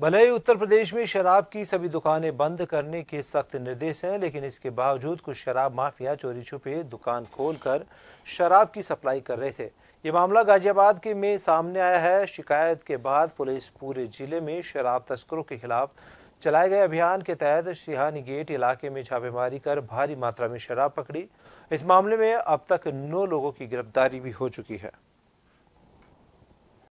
भले ही उत्तर प्रदेश में शराब की सभी दुकानें बंद करने के सख्त निर्देश हैं लेकिन इसके बावजूद कुछ शराब माफिया चोरी छुपे दुकान खोलकर शराब की सप्लाई कर रहे थे ये मामला गाजियाबाद के में सामने आया है शिकायत के बाद पुलिस पूरे जिले में शराब तस्करों के खिलाफ चलाए गए अभियान के तहत सिहानी गेट इलाके में छापेमारी कर भारी मात्रा में शराब पकड़ी इस मामले में अब तक नौ लोगों की गिरफ्तारी भी हो चुकी है